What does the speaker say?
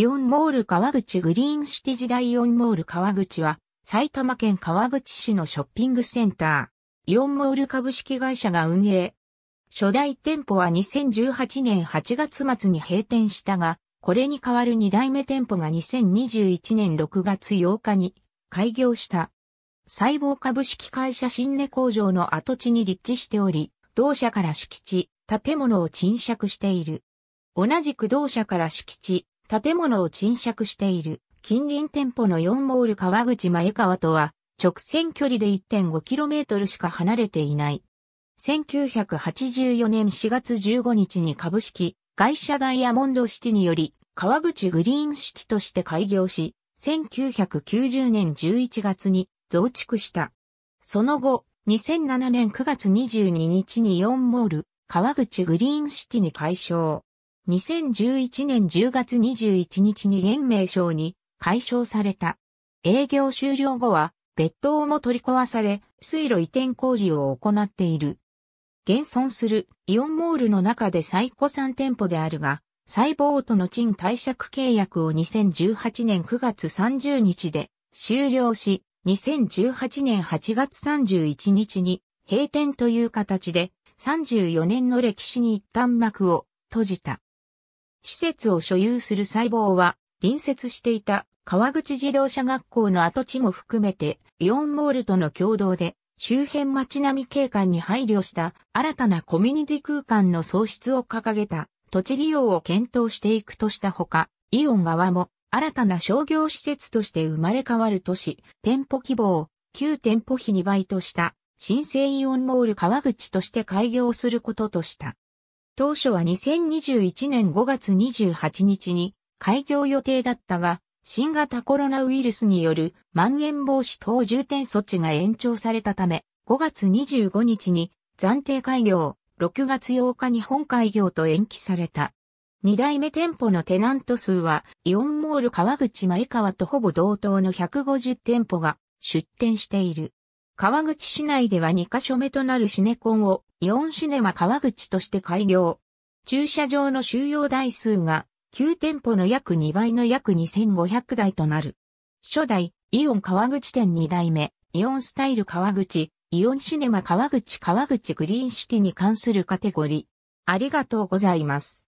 イオンモール川口グリーンシティ時代イオンモール川口は埼玉県川口市のショッピングセンター、イオンモール株式会社が運営。初代店舗は2018年8月末に閉店したが、これに代わる2代目店舗が2021年6月8日に開業した。細胞株式会社新根工場の跡地に立地しており、同社から敷地、建物を賃借している。同じく同社から敷地、建物を賃借している近隣店舗の4モール川口前川とは直線距離で 1.5km しか離れていない。1984年4月15日に株式会社ダイヤモンドシティにより川口グリーンシティとして開業し、1990年11月に増築した。その後、2007年9月22日に4モール川口グリーンシティに解消。2011年10月21日に延命賞に解消された。営業終了後は、別棟も取り壊され、水路移転工事を行っている。現存するイオンモールの中で最古3店舗であるが、細胞との賃貸借契約を2018年9月30日で終了し、2018年8月31日に閉店という形で34年の歴史に一旦幕を閉じた。施設を所有する細胞は、隣接していた川口自動車学校の跡地も含めて、イオンモールとの共同で、周辺街並み景観に配慮した新たなコミュニティ空間の創出を掲げた土地利用を検討していくとしたほか、イオン側も新たな商業施設として生まれ変わる都市、店舗規模を旧店舗比2倍とした新生イオンモール川口として開業することとした。当初は2021年5月28日に開業予定だったが、新型コロナウイルスによるまん延防止等重点措置が延長されたため、5月25日に暫定開業、6月8日に本開業と延期された。2代目店舗のテナント数は、イオンモール川口前川とほぼ同等の150店舗が出店している。川口市内では2カ所目となるシネコンをイオンシネマ川口として開業。駐車場の収容台数が旧店舗の約2倍の約2500台となる。初代、イオン川口店2代目、イオンスタイル川口、イオンシネマ川口川口グリーンシティに関するカテゴリー。ありがとうございます。